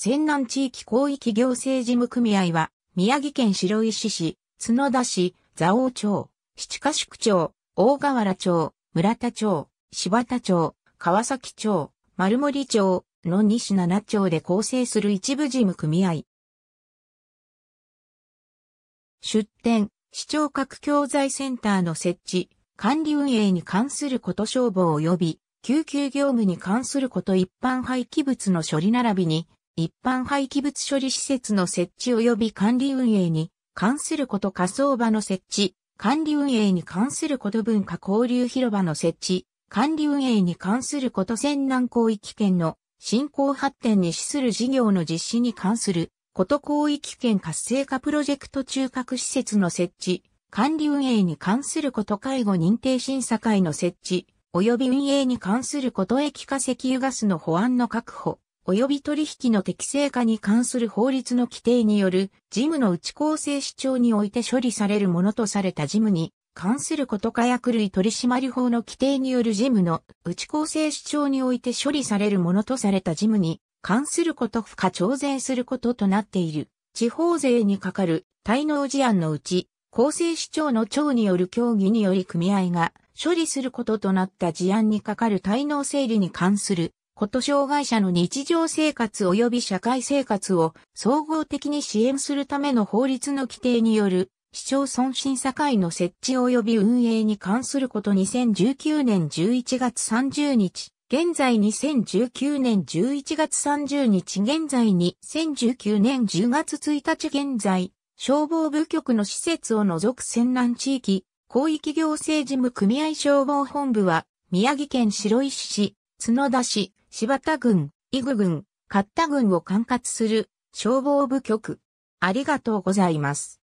泉南地域広域行政事務組合は、宮城県白石市、角田市、蔵王町、七ヶ宿町、大河原町、村田町、柴田町、川崎町、丸森町の西7町で構成する一部事務組合。出展、市長各教材センターの設置、管理運営に関すること消防及び、救急業務に関すること一般廃棄物の処理並びに、一般廃棄物処理施設の設置及び管理運営に関すること火葬場の設置、管理運営に関すること文化交流広場の設置、管理運営に関すること泉南広域圏の振興発展に資する事業の実施に関すること広域圏活性化プロジェクト中核施設の設置、管理運営に関すること介護認定審査会の設置、及び運営に関すること液化石油ガスの保安の確保、及び取引の適正化に関する法律の規定による事務の内構成主張において処理されるものとされた事務に関することか薬類取締法の規定による事務の内構成主張において処理されるものとされた事務に関すること不可徴税することとなっている。地方税にかかる滞納事案のうち、公正市長の長による協議により組合が処理することとなった事案にかかる滞納整理に関すること障害者の日常生活及び社会生活を総合的に支援するための法律の規定による市町村審査会の設置及び運営に関すること2019年11月30日、現在2019年11月30日現在に2019年10月1日現在、消防部局の施設を除く戦乱地域、広域行政事務組合消防本部は、宮城県白石市、角田市、柴田郡、伊具郡、勝田郡を管轄する消防部局。ありがとうございます。